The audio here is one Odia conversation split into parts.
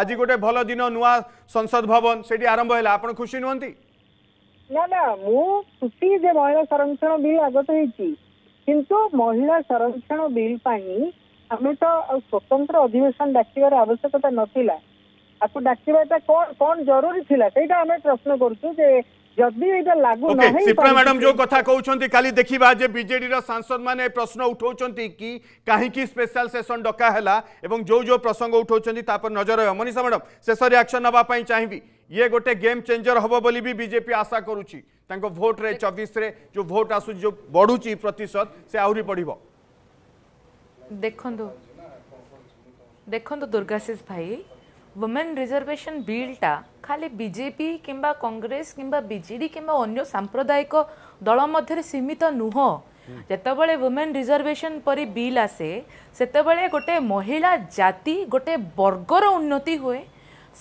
আজি গোটে ভাল দিন নূয়া সংসদ ভবন সেটি আরম্ভ হল আপনার খুশি নুহতি না না মু খুশি যে মহিলা সংরক্ষণ বিল আগত হয়েছি কিন্তু মহিলা সংরক্ষণ বিল পাই আমি তো স্বতন্ত্র অধিবেশন ডাকিবার আবশ্যকতা নথিলা আকু ডাকিবাটা কোন কোন জরুরি থিলা সেইটা আমি প্রশ্ন করছু যে ଯଦି ଏଇଟା ଲାଗୁ ନାହିଁ ସିପ୍ରା ମ୍ୟାଡାମ ଯୋଉ କଥା କହୁଛନ୍ତି କାଲି ଦେଖିବା ଯେ ବିଜେଡିର ସାଂସଦ ମାନେ ପ୍ରଶ୍ନ ଉଠାଉଛନ୍ତି କି କାହିଁକି ସ୍ପେଶାଲ ସେସନ ଡକା ହେଲା ଏବଂ ଯୋଉ ଯୋଉ ପ୍ରସଙ୍ଗ ଉଠାଉଛନ୍ତି ତାପରେ ନଜର ରହିବ ମନୀଷା ମ୍ୟାଡାମ ଶେଷ ରିଆକ୍ସନ ନେବା ପାଇଁ ଚାହିଁବି ଇଏ ଗୋଟେ ଗେମ୍ ଚେଞ୍ଜର ହବ ବୋଲି ବି ବିଜେପି ଆଶା କରୁଛି ତାଙ୍କ ଭୋଟରେ ଚବିଶରେ ଯୋଉ ଭୋଟ ଆସୁଛି ଯୋଉ ବଢୁଛି ପ୍ରତିଶତ ସେ ଆହୁରି ବଢିବ ଦେଖନ୍ତୁ ଦେଖନ୍ତୁ ଦୁର୍ଗାଶିଷ ଭାଇ ୱମେନ୍ ରିଜର୍ଭେସନ୍ ବିଲ୍ଟା ଖାଲି ବିଜେପି କିମ୍ବା କଂଗ୍ରେସ କିମ୍ବା ବିଜେଡି କିମ୍ବା ଅନ୍ୟ ସାମ୍ପ୍ରଦାୟିକ ଦଳ ମଧ୍ୟରେ ସୀମିତ ନୁହଁ ଯେତେବେଳେ ୱମେନ୍ ରିଜର୍ଭେସନ୍ ପରି ବିଲ୍ ଆସେ ସେତେବେଳେ ଗୋଟେ ମହିଳା ଜାତି ଗୋଟେ ବର୍ଗର ଉନ୍ନତି ହୁଏ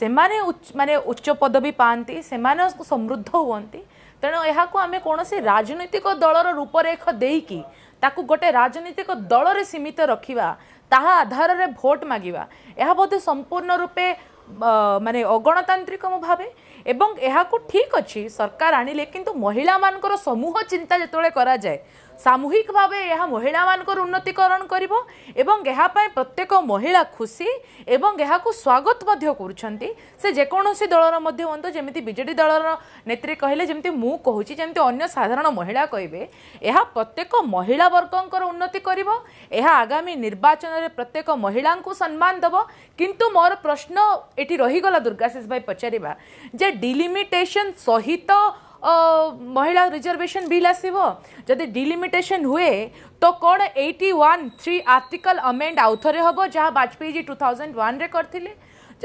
ସେମାନେ ମାନେ ଉଚ୍ଚ ପଦବୀ ପାଆନ୍ତି ସେମାନେ ସମୃଦ୍ଧ ହୁଅନ୍ତି ତେଣୁ ଏହାକୁ ଆମେ କୌଣସି ରାଜନୈତିକ ଦଳର ରୂପରେଖ ଦେଇକି ତାକୁ ଗୋଟେ ରାଜନୈତିକ ଦଳରେ ସୀମିତ ରଖିବା ତାହା ଆଧାରରେ ଭୋଟ ମାଗିବା ଏହା ବୋଧେ ସମ୍ପୂର୍ଣ୍ଣ ରୂପେ মানে অগণতান্ত্রিক মু ভাবে এবং এখন ঠিক অছি সরকার আনিলে কিন্তু মহিলা মানুষ সমূহ চিন্তা যেতবে করা যায় ସାମୁହିକ ଭାବେ ଏହା ମହିଳାମାନଙ୍କର ଉନ୍ନତିକରଣ କରିବ ଏବଂ ଏହା ପାଇଁ ପ୍ରତ୍ୟେକ ମହିଳା ଖୁସି ଏବଂ ଏହାକୁ ସ୍ୱାଗତ ମଧ୍ୟ କରୁଛନ୍ତି ସେ ଯେକୌଣସି ଦଳର ମଧ୍ୟ ହୁଅନ୍ତୁ ଯେମିତି ବିଜେଡ଼ି ଦଳର ନେତ୍ରୀ କହିଲେ ଯେମିତି ମୁଁ କହୁଛି ଯେମିତି ଅନ୍ୟ ସାଧାରଣ ମହିଳା କହିବେ ଏହା ପ୍ରତ୍ୟେକ ମହିଳା ବର୍ଗଙ୍କର ଉନ୍ନତି କରିବ ଏହା ଆଗାମୀ ନିର୍ବାଚନରେ ପ୍ରତ୍ୟେକ ମହିଳାଙ୍କୁ ସମ୍ମାନ ଦେବ କିନ୍ତୁ ମୋର ପ୍ରଶ୍ନ ଏଠି ରହିଗଲା ଦୁର୍ଗାଶିଷ ଭାଇ ପଚାରିବା ଯେ ଡିଲିମିଟେସନ୍ ସହିତ ମହିଳା ରିଜର୍ଭେସନ୍ ବିଲ୍ ଆସିବ ଯଦି ଡିଲିମିଟେସନ୍ ହୁଏ ତ କ'ଣ eighty one three article amend ଆଉଥରେ ହେବ ଯାହା ବାଜପେୟୀଜୀ ଟୁ ଥାଉଜେଣ୍ଡ ୱାନ୍ରେ କରିଥିଲେ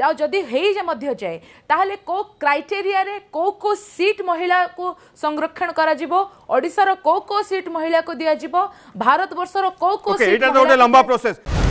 ଆଉ ଯଦି ହେଇ ମଧ୍ୟ ଯାଏ ତାହେଲେ କେଉଁ କ୍ରାଇଟେରିଆରେ କେଉଁ କେଉଁ ସିଟ୍ ମହିଳାକୁ ସଂରକ୍ଷଣ କରାଯିବ ଓଡ଼ିଶାର କେଉଁ କେଉଁ ସିଟ୍ ମହିଳାକୁ ଦିଆଯିବ ଭାରତ ବର୍ଷର କେଉଁ କେଉଁ ସିଟ୍ ଏଇଟା ଗୋଟେ ଲମ୍ବା ପ୍ରୋସେସ୍